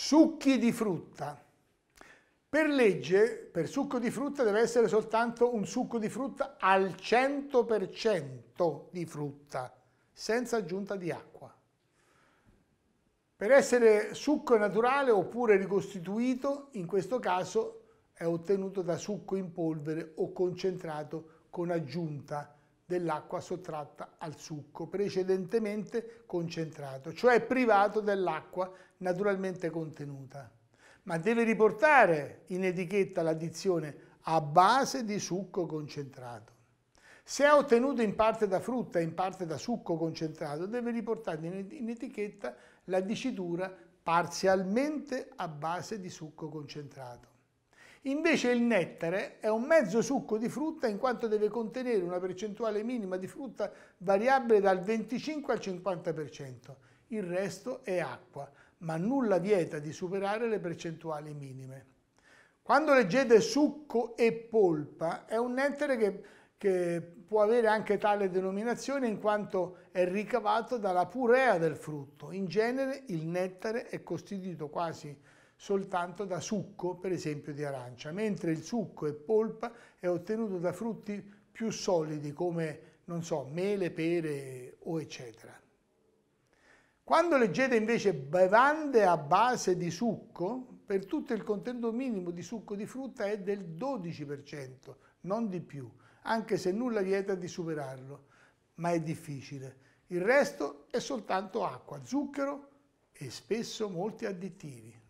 Succhi di frutta. Per legge, per succo di frutta deve essere soltanto un succo di frutta al 100% di frutta, senza aggiunta di acqua. Per essere succo naturale oppure ricostituito, in questo caso è ottenuto da succo in polvere o concentrato con aggiunta di dell'acqua sottratta al succo, precedentemente concentrato, cioè privato dell'acqua naturalmente contenuta. Ma deve riportare in etichetta l'addizione a base di succo concentrato. Se è ottenuto in parte da frutta e in parte da succo concentrato, deve riportare in etichetta la dicitura parzialmente a base di succo concentrato. Invece il nettare è un mezzo succo di frutta in quanto deve contenere una percentuale minima di frutta variabile dal 25 al 50%. Il resto è acqua, ma nulla vieta di superare le percentuali minime. Quando leggete succo e polpa è un nettare che, che può avere anche tale denominazione in quanto è ricavato dalla purea del frutto. In genere il nettare è costituito quasi soltanto da succo, per esempio di arancia, mentre il succo e polpa è ottenuto da frutti più solidi come, non so, mele, pere o eccetera. Quando leggete invece bevande a base di succo, per tutto il contenuto minimo di succo di frutta è del 12%, non di più, anche se nulla vieta di superarlo, ma è difficile. Il resto è soltanto acqua, zucchero e spesso molti additivi.